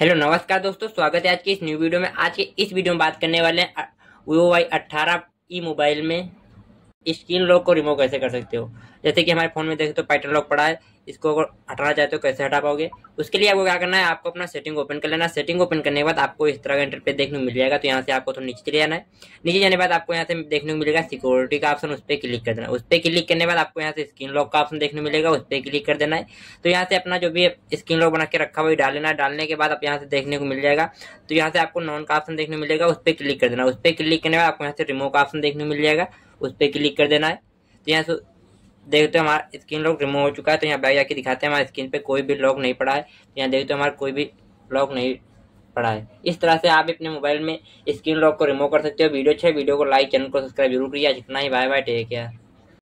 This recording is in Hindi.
हेलो नमस्कार दोस्तों स्वागत है आज की इस न्यू वीडियो में आज के इस वीडियो में बात करने वाले हैं वीवो वाई अट्ठारह ई मोबाइल में स्क्रीन लॉक को रिमूव कैसे कर सकते हो जैसे कि हमारे फोन में देखें तो पैटर्न लॉक पड़ा है इसको अगर हटाना चाहते हो तो कैसे हटा पाओगे उसके लिए आपको क्या करना है आपको अपना सेटिंग ओपन कर लेना सेटिंग ओपन करने के बाद आपको इस तरह का इंटरफेस देखने को मिल जाएगा तो यहाँ से आपको थोड़ा नीचे ले जाना है नीचे जाने के बाद आपको यहाँ से देखने को मिलेगा सिक्योरिटी का ऑप्शन उस पर क्लिक कर देना उस पर क्लिक करने के बाद आपको यहाँ से स्क्रीन लॉक का ऑप्शन देखने मिलेगा उस पर क्लिक कर देना है तो यहाँ से अपना जो भी स्क्रीन लॉक बना के रखा हुआ डाल लेना है डालने के बाद आप यहाँ से देखने को मिल जाएगा तो यहाँ से आपको नॉन का ऑप्शन देखने मिलेगा उस पर क्लिक कर देना उस पर क्लिक करने के बाद आपको यहाँ से रिमो का ऑप्शन देखने को मिल जाएगा उस पर क्लिक कर देना है तो यहाँ से देखते हो हमारा स्क्रीन लॉक रिमूव हो चुका है तो यहाँ बैग जाके दिखाते हैं हमारे स्क्रीन पर कोई भी लॉक नहीं पड़ा है तो यहाँ देखते हो हमारा कोई भी लॉक नहीं पड़ा है इस तरह से आप अपने मोबाइल में स्क्रीन लॉक को रिमूव कर सकते हो वीडियो अच्छा वीडियो को लाइक चैनल को सब्सक्राइब जरूर किया जितना ही बाय बाय टेक केयर